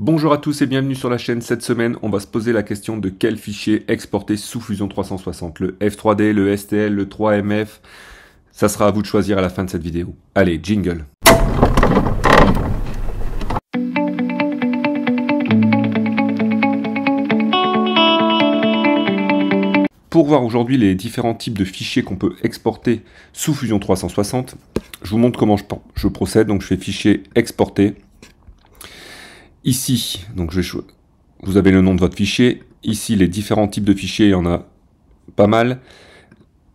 Bonjour à tous et bienvenue sur la chaîne. Cette semaine, on va se poser la question de quel fichier exporter sous Fusion 360, le F3D, le STL, le 3MF. Ça sera à vous de choisir à la fin de cette vidéo. Allez, jingle. Pour voir aujourd'hui les différents types de fichiers qu'on peut exporter sous Fusion 360, je vous montre comment je, je procède. Donc je fais fichier exporter Ici, donc je vous avez le nom de votre fichier. Ici, les différents types de fichiers, il y en a pas mal.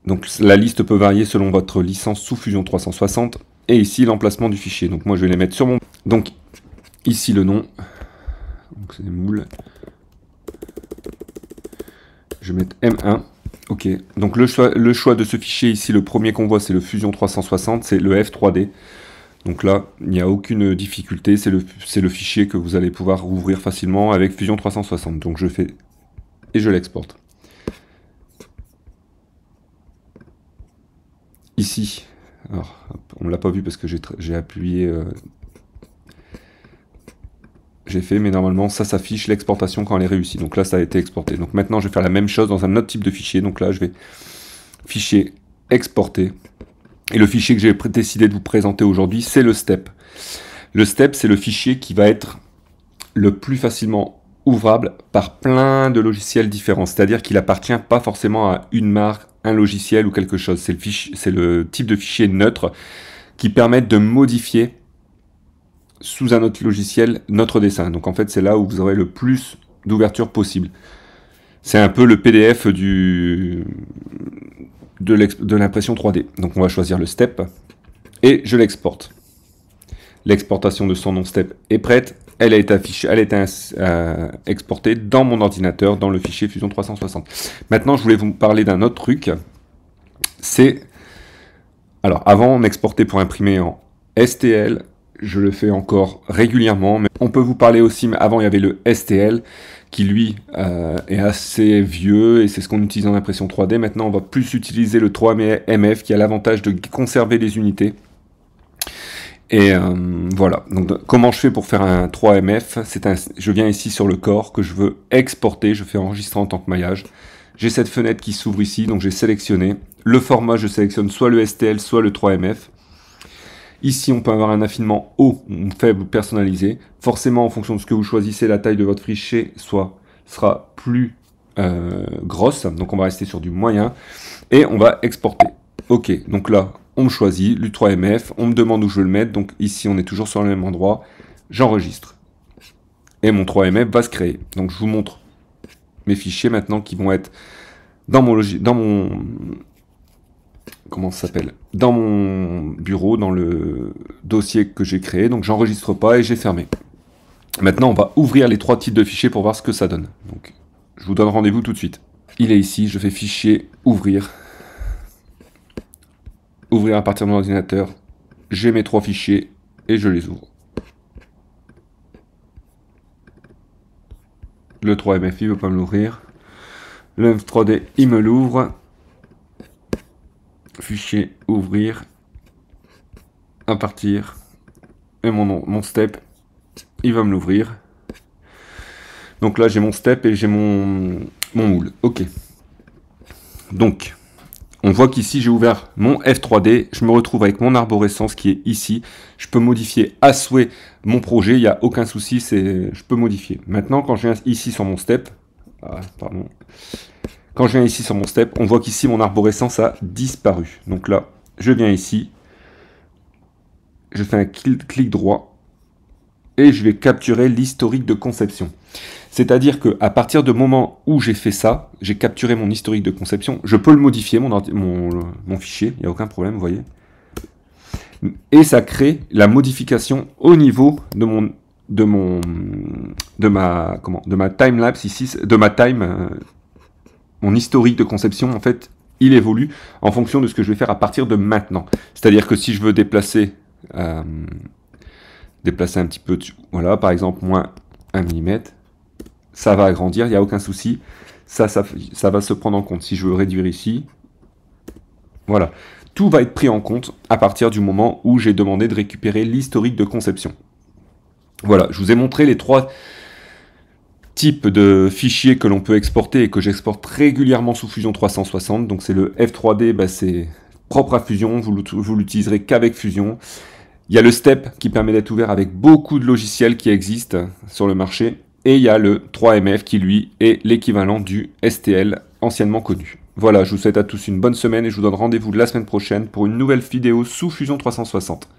Donc la liste peut varier selon votre licence sous Fusion 360. Et ici, l'emplacement du fichier. Donc moi, je vais les mettre sur mon... Donc ici, le nom. Donc c'est moule. Je vais mettre M1. Ok, donc le choix, le choix de ce fichier ici, le premier qu'on voit, c'est le Fusion 360, c'est le F3D. Donc là, il n'y a aucune difficulté, c'est le, fichier que vous allez pouvoir ouvrir facilement avec Fusion 360. Donc je fais et je l'exporte. Ici, alors, on ne l'a pas vu parce que j'ai appuyé, euh, j'ai fait, mais normalement ça s'affiche l'exportation quand elle est réussie. Donc là, ça a été exporté. Donc maintenant, je vais faire la même chose dans un autre type de fichier. Donc là, je vais fichier exporter et le fichier que j'ai décidé de vous présenter aujourd'hui, c'est le STEP. Le STEP, c'est le fichier qui va être le plus facilement ouvrable par plein de logiciels différents. C'est-à-dire qu'il appartient pas forcément à une marque, un logiciel ou quelque chose. C'est le, c'est le type de fichier neutre qui permet de modifier sous un autre logiciel notre dessin. Donc en fait, c'est là où vous aurez le plus d'ouverture possible. C'est un peu le PDF du, de l'impression 3D. Donc on va choisir le step et je l'exporte. L'exportation de son nom step est prête. Elle a été, affichée, elle euh, exportée dans mon ordinateur, dans le fichier Fusion 360. Maintenant, je voulais vous parler d'un autre truc. C'est... Alors, avant, on exportait pour imprimer en STL, je le fais encore régulièrement. Mais on peut vous parler aussi, mais avant il y avait le STL qui lui euh, est assez vieux et c'est ce qu'on utilise en impression 3D. Maintenant on va plus utiliser le 3MF qui a l'avantage de conserver les unités. Et euh, voilà, donc comment je fais pour faire un 3MF C'est un, Je viens ici sur le corps que je veux exporter, je fais enregistrer en tant que maillage. J'ai cette fenêtre qui s'ouvre ici, donc j'ai sélectionné. Le format, je sélectionne soit le STL, soit le 3MF. Ici, on peut avoir un affinement haut, faible, personnalisé. Forcément, en fonction de ce que vous choisissez, la taille de votre fichier soit, sera plus euh, grosse. Donc, on va rester sur du moyen. Et on va exporter. OK, donc là, on me choisit le 3 mf On me demande où je veux le mettre. Donc ici, on est toujours sur le même endroit. J'enregistre. Et mon 3MF va se créer. Donc, je vous montre mes fichiers maintenant qui vont être dans mon, dans mon, comment ça s'appelle Dans mon bureau, dans le dossier que j'ai créé. Donc j'enregistre pas et j'ai fermé. Maintenant, on va ouvrir les trois types de fichiers pour voir ce que ça donne. Donc, je vous donne rendez-vous tout de suite. Il est ici, je fais fichier, ouvrir. Ouvrir à partir de mon ordinateur. J'ai mes trois fichiers et je les ouvre. Le 3MFI ne veut pas me l'ouvrir. Le 3 d il me l'ouvre fichier ouvrir à partir et mon, nom, mon step il va me l'ouvrir donc là j'ai mon step et j'ai mon, mon moule ok donc on voit qu'ici j'ai ouvert mon F3D, je me retrouve avec mon arborescence qui est ici, je peux modifier à souhait mon projet, il n'y a aucun souci, c'est je peux modifier. Maintenant quand je viens ici sur mon step, ah, pardon, quand je viens ici sur mon step, on voit qu'ici mon arborescence a disparu. Donc là, je viens ici, je fais un clic droit et je vais capturer l'historique de conception. C'est-à-dire qu'à partir du moment où j'ai fait ça, j'ai capturé mon historique de conception, je peux le modifier, mon, mon, fichier, il n'y a aucun problème, vous voyez. Et ça crée la modification au niveau de mon de mon de ma comment de ma time lapse ici de ma time euh, mon historique de conception, en fait, il évolue en fonction de ce que je vais faire à partir de maintenant. C'est-à-dire que si je veux déplacer, euh, déplacer un petit peu, voilà, par exemple, moins 1 mm, ça va agrandir, il n'y a aucun souci. ça, ça va se prendre en compte. Si je veux réduire ici, voilà. Tout va être pris en compte à partir du moment où j'ai demandé de récupérer l'historique de conception. Voilà, je vous ai montré les trois type de fichier que l'on peut exporter et que j'exporte régulièrement sous Fusion 360. Donc c'est le F3D, bah, c'est propre à Fusion, vous l'utiliserez qu'avec Fusion. Il y a le STEP qui permet d'être ouvert avec beaucoup de logiciels qui existent sur le marché. Et il y a le 3MF qui lui est l'équivalent du STL anciennement connu. Voilà, je vous souhaite à tous une bonne semaine et je vous donne rendez-vous la semaine prochaine pour une nouvelle vidéo sous Fusion 360.